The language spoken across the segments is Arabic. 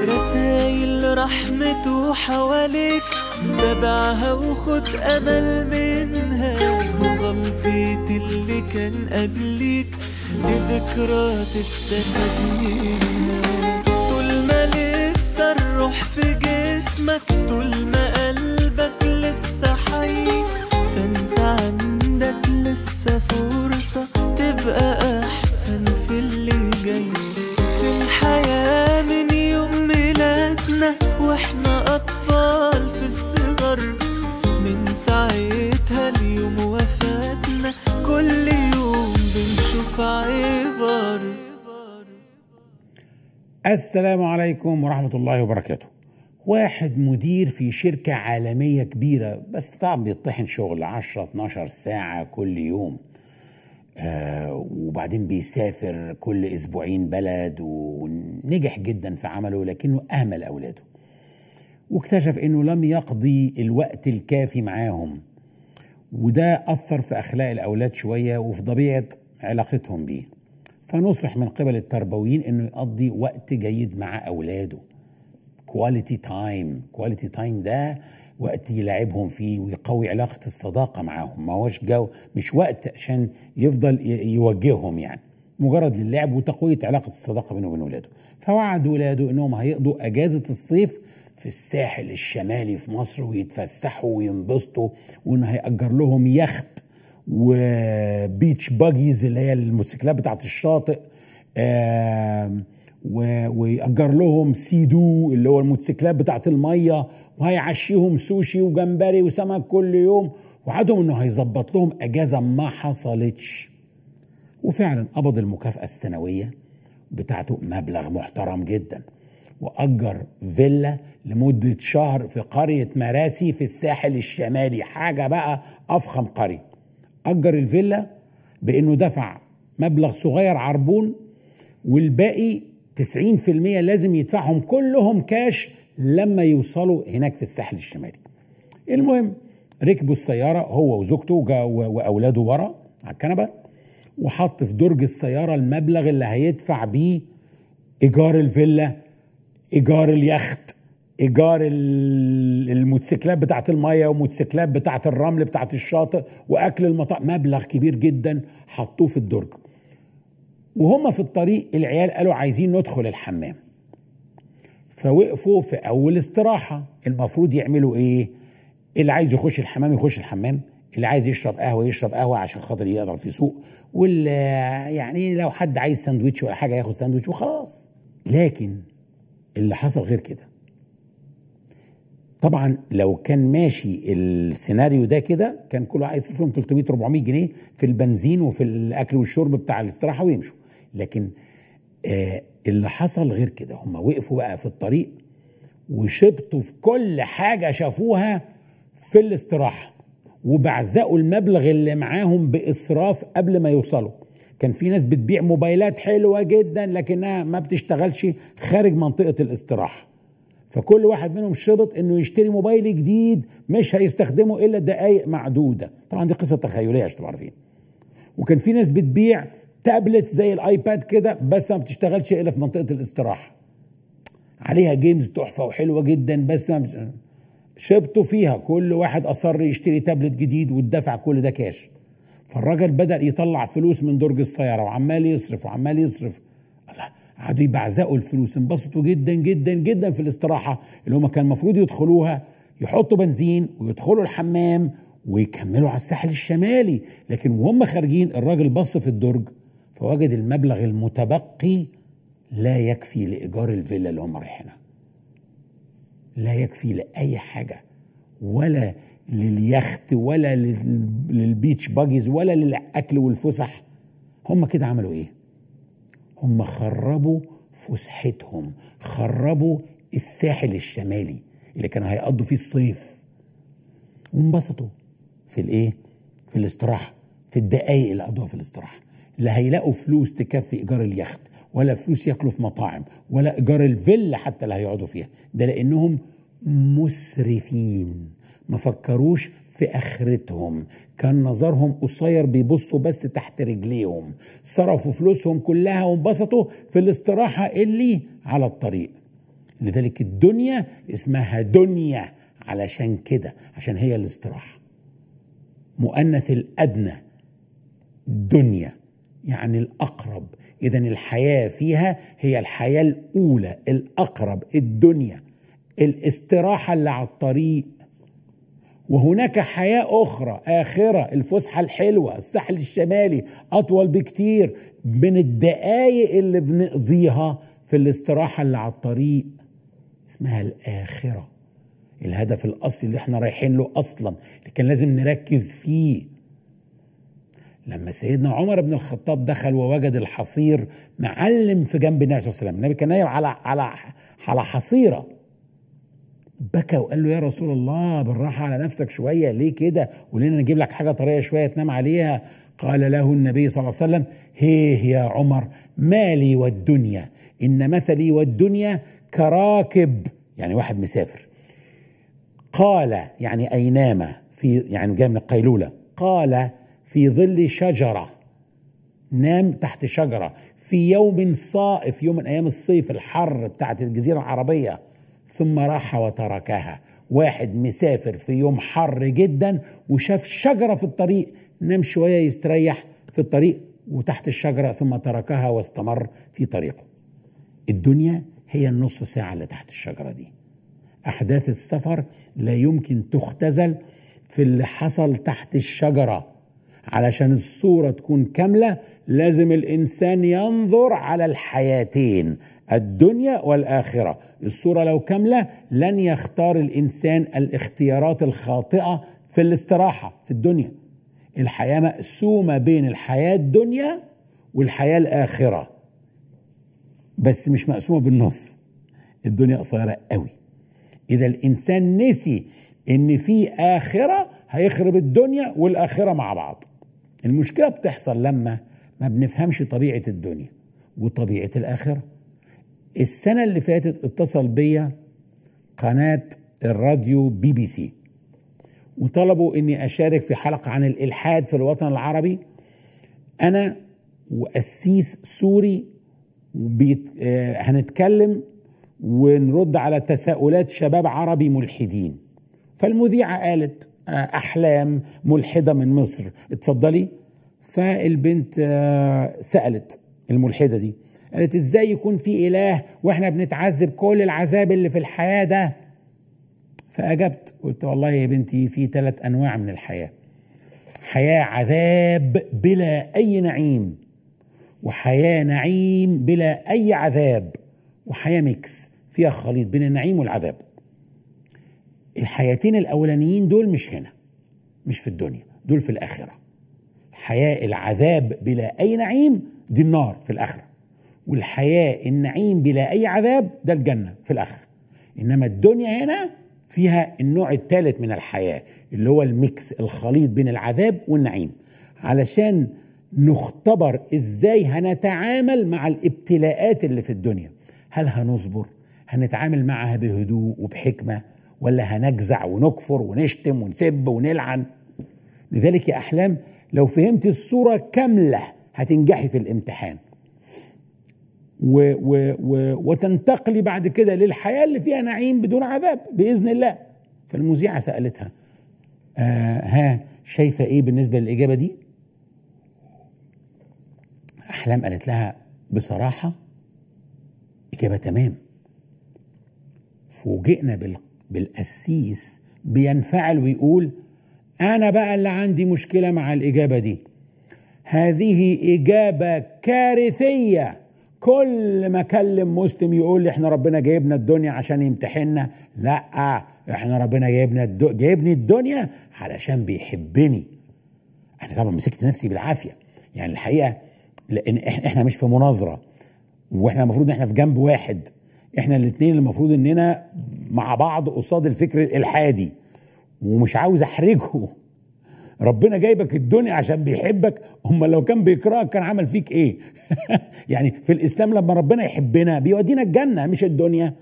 رسايل رحمته حواليك تبعها وخد أمل منها وغلطيت اللي كان قبليك دي ذكرى تستفاد منها طول ما لسه الروح في جسمك طول ما قلبك لسه حي فانت عندك لسه فرصة تبقى قلبك السلام عليكم ورحمة الله وبركاته واحد مدير في شركة عالمية كبيرة بس طبعا بيطحن شغل 10 12 ساعة كل يوم آه وبعدين بيسافر كل أسبوعين بلد ونجح جدا في عمله لكنه أهمل أولاده واكتشف أنه لم يقضي الوقت الكافي معاهم وده أثر في أخلاق الأولاد شوية وفي طبيعة علاقتهم بيه فنصح من قبل التربويين انه يقضي وقت جيد مع اولاده كواليتي تايم كواليتي تايم ده وقت يلعبهم فيه ويقوي علاقة الصداقة معاهم ما هوش جو مش وقت عشان يفضل يوجههم يعني مجرد للعب وتقوية علاقة الصداقة بينه وبين ولاده فوعد ولاده انهم هيقضوا اجازة الصيف في الساحل الشمالي في مصر ويتفسحوا وينبسطوا وانه هيأجر لهم يخت وبيتش باجيز اللي هي الموتوسيكلات بتاعت الشاطئ ويأجر لهم سيدو اللي هو الموتوسيكلات بتاعت المية وهيعشيهم سوشي وجمبري وسمك كل يوم وعدهم انه هيظبط لهم اجازه ما حصلتش وفعلا قبض المكافاه السنويه بتاعته مبلغ محترم جدا واجر فيلا لمده شهر في قريه مراسي في الساحل الشمالي حاجه بقى افخم قريه أجر الفيلا بأنه دفع مبلغ صغير عربون والباقي 90% لازم يدفعهم كلهم كاش لما يوصلوا هناك في الساحل الشمالي المهم ركبوا السيارة هو وزوجته وأولاده ورا على الكنبة وحط في درج السيارة المبلغ اللي هيدفع بيه إيجار الفيلا إيجار اليخت ايجار الموتوسيكلات بتاعه المايه وموتوسيكلات بتاعه الرمل بتاعه الشاطئ واكل المطاعم مبلغ كبير جدا حطوه في الدرج وهم في الطريق العيال قالوا عايزين ندخل الحمام فوقفوا في اول استراحه المفروض يعملوا ايه اللي عايز يخش الحمام يخش الحمام اللي عايز يشرب قهوه يشرب قهوه عشان خاطر يقدر في سوق واللي يعني لو حد عايز ساندويتش ولا حاجه ياخد ساندويتش وخلاص لكن اللي حصل غير كده طبعا لو كان ماشي السيناريو ده كده كان كله عايز يصرف لهم 300 400 جنيه في البنزين وفي الاكل والشرب بتاع الاستراحه ويمشوا لكن آه اللي حصل غير كده هم وقفوا بقى في الطريق وشبطوا في كل حاجه شافوها في الاستراحه وبعزقوا المبلغ اللي معاهم باسراف قبل ما يوصلوا كان في ناس بتبيع موبايلات حلوه جدا لكنها ما بتشتغلش خارج منطقه الاستراحه فكل واحد منهم شرط انه يشتري موبايل جديد مش هيستخدمه الا دقائق معدوده طبعا دي قصه تخيليه عشان تبقوا عارفين وكان في ناس بتبيع تابلت زي الايباد كده بس ما بتشتغلش الا في منطقه الاستراحه عليها جيمز تحفه وحلوه جدا بس ما شبطوا فيها كل واحد اصر يشتري تابلت جديد ودفع كل ده كاش فالراجل بدا يطلع فلوس من درج السياره وعمال يصرف وعمال يصرف قعدوا يبعزقوا الفلوس انبسطوا جدا جدا جدا في الاستراحه اللي هم كان المفروض يدخلوها يحطوا بنزين ويدخلوا الحمام ويكملوا على الساحل الشمالي لكن وهم خارجين الراجل بص في الدرج فوجد المبلغ المتبقي لا يكفي لإيجار الفيلا اللي هم رايحينها لا يكفي لأي حاجة ولا لليخت ولا للبيتش باجيز ولا للأكل والفسح هم كده عملوا إيه؟ هم خربوا فسحتهم خربوا الساحل الشمالي اللي كانوا هيقضوا فيه الصيف وانبسطوا في الايه في الاستراحه في الدقايق اللي قضوها في الاستراحه لا هيلاقوا فلوس تكفي ايجار اليخت ولا فلوس ياكلوا في مطاعم ولا ايجار الفيلا حتى اللي هيقعدوا فيها ده لانهم مسرفين ما فكروش في اخرتهم كان نظرهم قصير بيبصوا بس تحت رجليهم صرفوا فلوسهم كلها وانبسطوا في الاستراحه اللي على الطريق لذلك الدنيا اسمها دنيا علشان كده عشان هي الاستراحه مؤنث الادنى دنيا يعني الاقرب اذا الحياه فيها هي الحياه الاولى الاقرب الدنيا الاستراحه اللي على الطريق وهناك حياة أخرى آخرة الفسحة الحلوة الساحل الشمالي أطول بكتير من الدقايق اللي بنقضيها في الاستراحة اللي على الطريق اسمها الآخرة الهدف الأصلي اللي احنا رايحين له أصلا اللي كان لازم نركز فيه لما سيدنا عمر بن الخطاب دخل ووجد الحصير معلم في جنب النبي صلى الله عليه وسلم النبي كان نايم على على على حصيره بكى وقال له يا رسول الله بالراحة على نفسك شوية ليه كده ولنا نجيب لك حاجة طرية شوية تنام عليها قال له النبي صلى الله عليه وسلم هيه يا عمر مالي والدنيا إن مثلي والدنيا كراكب يعني واحد مسافر قال يعني أينما في يعني جاي من القيلولة قال في ظل شجرة نام تحت شجرة في يوم صائف يوم من أيام الصيف الحر بتاعت الجزيرة العربية ثم راح وتركها واحد مسافر في يوم حر جدا وشاف شجرة في الطريق نام شوية يستريح في الطريق وتحت الشجرة ثم تركها واستمر في طريقه الدنيا هي النص ساعة اللي تحت الشجرة دي أحداث السفر لا يمكن تختزل في اللي حصل تحت الشجرة علشان الصورة تكون كاملة لازم الإنسان ينظر على الحياتين الدنيا والآخرة الصورة لو كاملة لن يختار الإنسان الاختيارات الخاطئة في الاستراحة في الدنيا الحياة مقسومة بين الحياة الدنيا والحياة الآخرة بس مش مقسومة بالنص الدنيا قصيرة قوي إذا الإنسان نسي إن في آخرة هيخرب الدنيا والآخرة مع بعض المشكله بتحصل لما ما بنفهمش طبيعه الدنيا وطبيعه الاخره السنه اللي فاتت اتصل بيا قناه الراديو بي بي سي وطلبوا اني اشارك في حلقه عن الالحاد في الوطن العربي انا وقسيس سوري وبيت آه هنتكلم ونرد على تساؤلات شباب عربي ملحدين فالمذيعه قالت احلام ملحده من مصر اتفضلي فالبنت آه، سالت الملحده دي قالت ازاي يكون في اله واحنا بنتعذب كل العذاب اللي في الحياه ده فاجبت قلت والله يا بنتي في ثلاث انواع من الحياه حياه عذاب بلا اي نعيم وحياه نعيم بلا اي عذاب وحياه ميكس فيها خليط بين النعيم والعذاب الحياتين الاولانيين دول مش هنا مش في الدنيا دول في الاخره حياه العذاب بلا اي نعيم دي النار في الاخره والحياه النعيم بلا اي عذاب ده الجنه في الاخره انما الدنيا هنا فيها النوع الثالث من الحياه اللي هو الميكس الخليط بين العذاب والنعيم علشان نختبر ازاي هنتعامل مع الابتلاءات اللي في الدنيا هل هنصبر هنتعامل معها بهدوء وبحكمه ولا هنجزع ونكفر ونشتم ونسب ونلعن لذلك يا أحلام لو فهمت الصورة كاملة هتنجحي في الامتحان و و و وتنتقلي بعد كده للحياة اللي فيها نعيم بدون عذاب بإذن الله فالمذيعة سألتها آه ها شايفة إيه بالنسبة للإجابة دي أحلام قالت لها بصراحة إجابة تمام فوجئنا بالقرار بالقسيس بينفعل ويقول أنا بقى اللي عندي مشكلة مع الإجابة دي هذه إجابة كارثية كل ما كلم مسلم يقول لي احنا ربنا جايبنا الدنيا عشان يمتحنا لا احنا ربنا جايبنا الدو... جايبني الدنيا علشان بيحبني انا طبعا مسكت نفسي بالعافيه يعني الحقيقه لان احنا مش في مناظره واحنا المفروض ان احنا في جنب واحد احنا الاثنين المفروض اننا مع بعض قصاد الفكر الالحادي ومش عاوز احرجه ربنا جايبك الدنيا عشان بيحبك امال لو كان بيكرهك كان عمل فيك ايه يعني في الاسلام لما ربنا يحبنا بيودينا الجنه مش الدنيا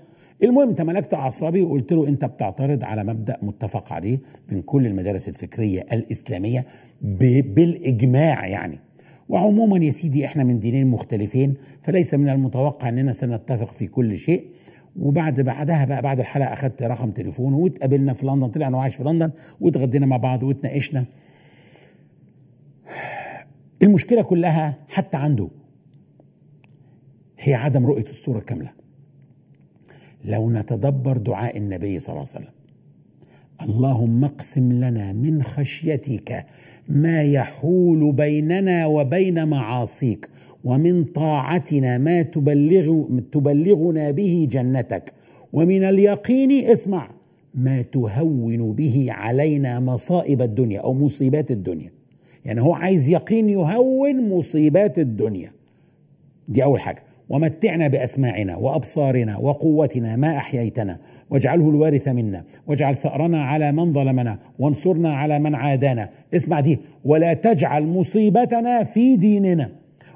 المهم تملكت اعصابي وقلت له انت بتعترض على مبدا متفق عليه من كل المدارس الفكريه الاسلاميه بالاجماع يعني وعموما يا سيدي احنا من دينين مختلفين فليس من المتوقع اننا سنتفق في كل شيء وبعد بعدها بقى بعد الحلقه اخذت رقم تليفونه واتقابلنا في لندن طلع انا عايش في لندن واتغدينا مع بعض واتناقشنا المشكله كلها حتى عنده هي عدم رؤيه الصوره الكامله لو نتدبر دعاء النبي صلى الله عليه وسلم اللهم اقسم لنا من خشيتك ما يحول بيننا وبين معاصيك ومن طاعتنا ما تبلغ تبلغنا به جنتك ومن اليقين اسمع ما تهون به علينا مصائب الدنيا او مصيبات الدنيا يعني هو عايز يقين يهون مصيبات الدنيا دي اول حاجه ومتعنا باسماعنا وابصارنا وقوتنا ما احييتنا واجعله الوارث منا واجعل ثارنا على من ظلمنا وانصرنا على من عادانا اسمع دي ولا تجعل مصيبتنا في ديننا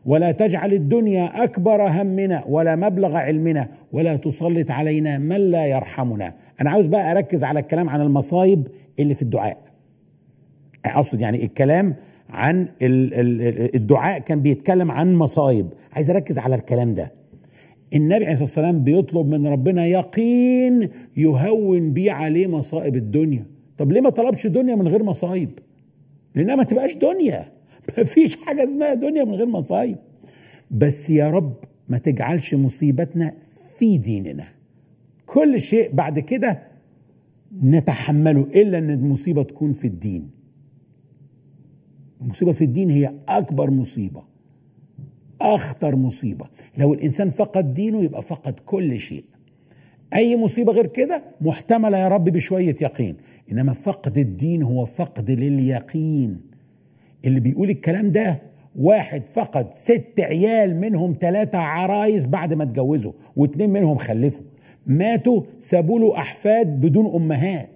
ولا تجعل الدنيا اكبر همنا ولا مبلغ علمنا ولا تسلط علينا من لا يرحمنا انا عاوز بقى اركز على الكلام عن المصايب اللي في الدعاء اقصد يعني الكلام عن الدعاء كان بيتكلم عن مصايب عايز اركز على الكلام ده النبي عليه الصلاه والسلام بيطلب من ربنا يقين يهون بيه عليه مصائب الدنيا طب ليه ما طلبش دنيا من غير مصايب لانها ما تبقاش دنيا ما فيش حاجه اسمها دنيا من غير مصايب بس يا رب ما تجعلش مصيبتنا في ديننا كل شيء بعد كده نتحمله الا ان المصيبه تكون في الدين المصيبة في الدين هي أكبر مصيبة أخطر مصيبة لو الإنسان فقد دينه يبقى فقد كل شيء أي مصيبة غير كده محتملة يا رب بشوية يقين إنما فقد الدين هو فقد لليقين اللي بيقول الكلام ده واحد فقد ست عيال منهم ثلاثة عرايس بعد ما اتجوزوا واتنين منهم خلفوا ماتوا سابوا له أحفاد بدون أمهات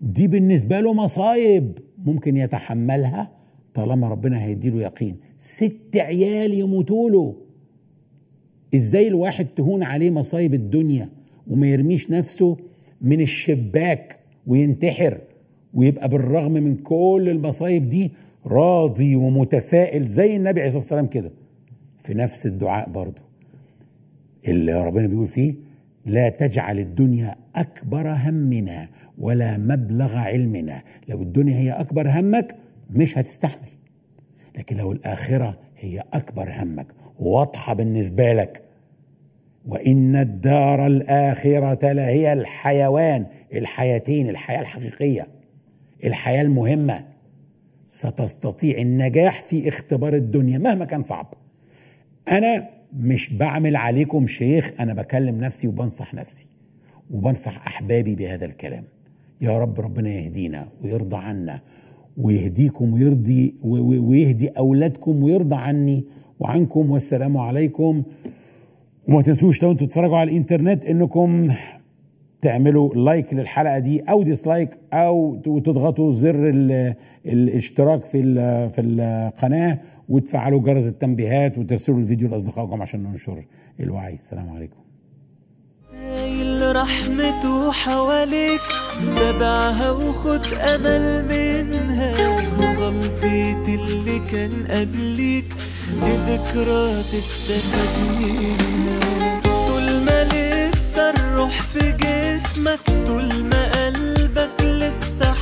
دي بالنسبة له مصايب ممكن يتحملها طالما ربنا هيديله يقين ست عيال يموتوا له ازاي الواحد تهون عليه مصايب الدنيا وما يرميش نفسه من الشباك وينتحر ويبقى بالرغم من كل المصايب دي راضي ومتفائل زي النبي عليه الصلاه والسلام كده في نفس الدعاء برضه اللي ربنا بيقول فيه لا تجعل الدنيا اكبر همنا ولا مبلغ علمنا لو الدنيا هي اكبر همك مش هتستحمل لكن لو الاخره هي اكبر همك واضحه بالنسبه لك وان الدار الاخره لهي الحيوان الحياتين الحياه الحقيقيه الحياه المهمه ستستطيع النجاح في اختبار الدنيا مهما كان صعب انا مش بعمل عليكم شيخ انا بكلم نفسي وبنصح نفسي وبنصح احبابي بهذا الكلام يا رب ربنا يهدينا ويرضى عنا ويهديكم ويرضي ويهدي اولادكم ويرضى عني وعنكم والسلام عليكم وما تنسوش لو انتوا تتفرجوا على الانترنت انكم تعملوا لايك للحلقه دي او ديسلايك او تضغطوا زر الاشتراك في الـ في القناه وتفعلوا جرس التنبيهات وترسلوا الفيديو لاصدقائكم عشان ننشر الوعي السلام عليكم سايل رحمته حواليك تبعها وخد امل منها وغلطيت اللي كان قبليك دي ذكرى تستفاد منها الروح في جسمك طول ما قلبك لسه